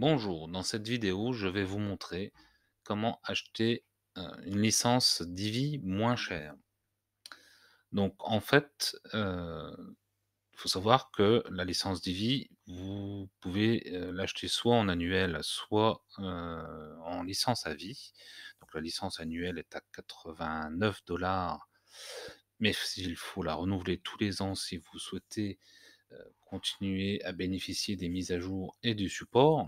Bonjour, dans cette vidéo, je vais vous montrer comment acheter euh, une licence Divi moins chère. Donc en fait, il euh, faut savoir que la licence Divi, vous pouvez euh, l'acheter soit en annuel, soit en licence à vie. Donc la licence annuelle est à 89 dollars, mais il faut la renouveler tous les ans si vous souhaitez continuer à bénéficier des mises à jour et du support.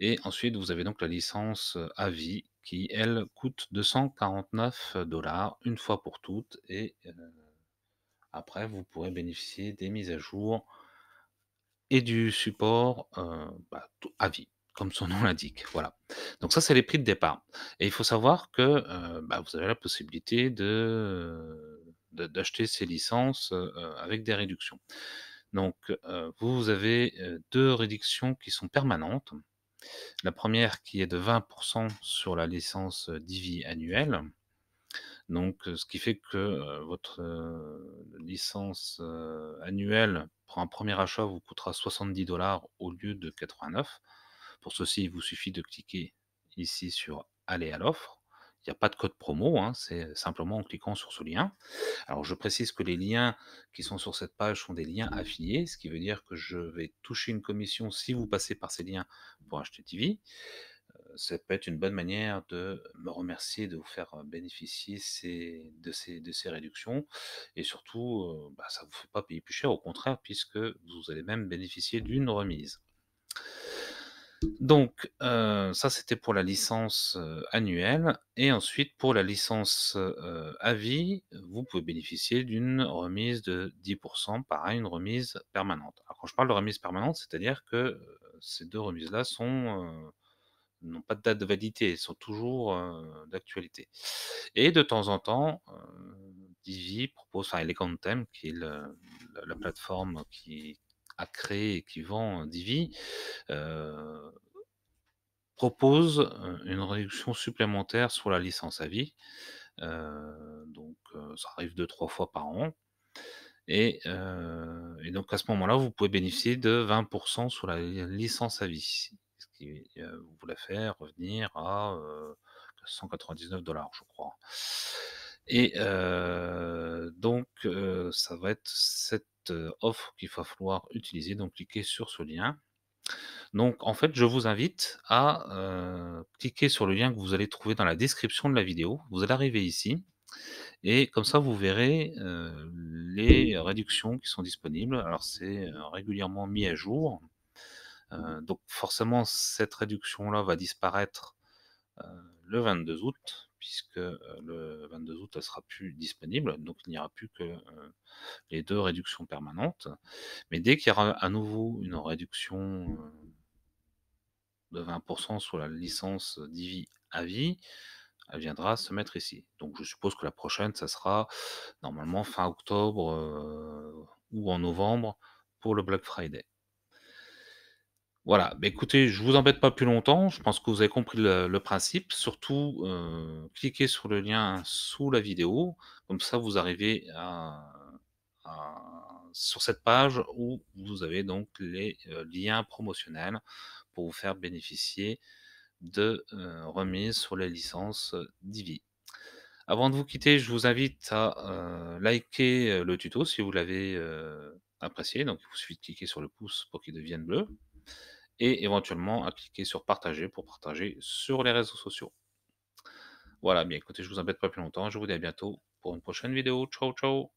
Et ensuite, vous avez donc la licence à vie qui, elle, coûte 249 dollars une fois pour toutes. Et après, vous pourrez bénéficier des mises à jour et du support bah, à vie, comme son nom l'indique. Voilà. Donc ça, c'est les prix de départ. Et il faut savoir que bah, vous avez la possibilité de d'acheter ces licences avec des réductions. Donc, vous avez deux réductions qui sont permanentes. La première qui est de 20% sur la licence Divi annuelle. Donc, ce qui fait que votre licence annuelle pour un premier achat vous coûtera 70 dollars au lieu de 89. Pour ceci, il vous suffit de cliquer ici sur aller à l'offre il n'y a pas de code promo, hein, c'est simplement en cliquant sur ce lien. Alors je précise que les liens qui sont sur cette page sont des liens mmh. affiliés, ce qui veut dire que je vais toucher une commission si vous passez par ces liens pour acheter TV. Euh, ça peut être une bonne manière de me remercier, de vous faire bénéficier de, ces, de, ces, réductions. Et surtout, bah, ça ne vous fait pas payer plus cher, au contraire, puisque vous allez même bénéficier d'une remise. Donc, euh, ça, c'était pour la licence euh, annuelle. Et ensuite, pour la licence euh, à vie, vous pouvez bénéficier d'une remise de 10%, pareil, une remise permanente. Alors, quand je parle de remise permanente, c'est-à-dire que ces deux remises-là sont n'ont pas de date de validité, sont toujours d'actualité. Et de temps en temps, Divi propose, enfin, Elegantem, qui est la, plateforme qui, à créé et qui vend Divi, propose une réduction supplémentaire sur la licence à vie. donc ça arrive deux, trois fois par an. Et, donc à ce moment-là, vous pouvez bénéficier de 20% sur la licence à vie, ce qui vous la fait revenir à 199 dollars, je crois. Et donc, ça va être cette offre qu'il va falloir utiliser. Donc cliquez sur ce lien. Donc en fait, je vous invite à cliquer sur le lien que vous allez trouver dans la description de la vidéo. Vous allez arriver ici et comme ça vous verrez les réductions qui sont disponibles. Alors c'est régulièrement mis à jour. donc forcément, cette réduction-là va disparaître le 22 août, puisque euh, le 22 août, elle sera plus disponible. Donc, il n'y aura plus que euh, les deux réductions permanentes. Mais dès qu'il y aura à nouveau une réduction euh, de 20% sur la licence Divi à vie, elle viendra se mettre ici. Donc, je suppose que la prochaine, ça sera normalement fin octobre ou en novembre pour le Black Friday. Voilà, bah, écoutez, je vous embête pas plus longtemps, je pense que vous avez compris le, principe. Surtout, euh, cliquez sur le lien sous la vidéo, comme ça vous arrivez sur cette page où vous avez donc les euh, liens promotionnels pour vous faire bénéficier de euh, remises sur les licences Divi. Avant de vous quitter, je vous invite à euh, liker le tuto si vous l'avez apprécié. Donc il vous suffit de cliquer sur le pouce pour qu'il devienne bleu et éventuellement à cliquer sur partager pour partager sur les réseaux sociaux. Voilà, bien écoutez, je vous embête pas plus longtemps. Je vous dis à bientôt pour une prochaine vidéo. Ciao, ciao